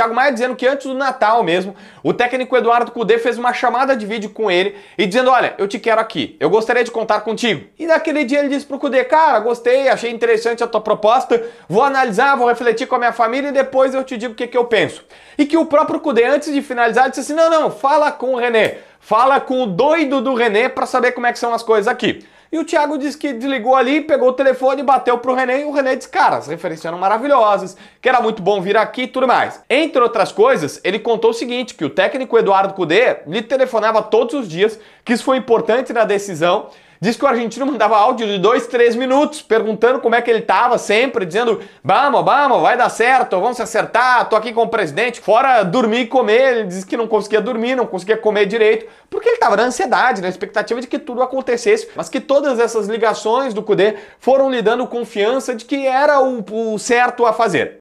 Thiago Maia dizendo que antes do Natal mesmo, o técnico Eduardo Cudê fez uma chamada de vídeo com ele e dizendo: Olha, eu te quero aqui, eu gostaria de contar contigo. E naquele dia ele disse pro Cudê: Cara, gostei, achei interessante a tua proposta, vou analisar, vou refletir com a minha família e depois eu te digo o que, que eu penso. E que o próprio Cudê, antes de finalizar, disse assim: Não, não, fala com o René, fala com o doido do René para saber como é que são as coisas aqui. E o Thiago disse que desligou ali, pegou o telefone, bateu pro René e o René disse: Cara, as referências eram maravilhosas, que era muito bom vir aqui e tudo mais. Entre outras coisas, ele contou o seguinte: que o técnico Eduardo Cudê lhe telefonava todos os dias, que isso foi importante na decisão. Diz que o argentino mandava áudio de dois, três minutos, perguntando como é que ele tava sempre, dizendo: vamos, vamos, vai dar certo, vamos se acertar, tô aqui com o presidente. Fora dormir e comer, ele disse que não conseguia dormir, não conseguia comer direito, porque ele tava na ansiedade, na expectativa de que tudo acontecesse, mas que todas essas ligações do Cudê foram lhe dando confiança de que era o, o certo a fazer.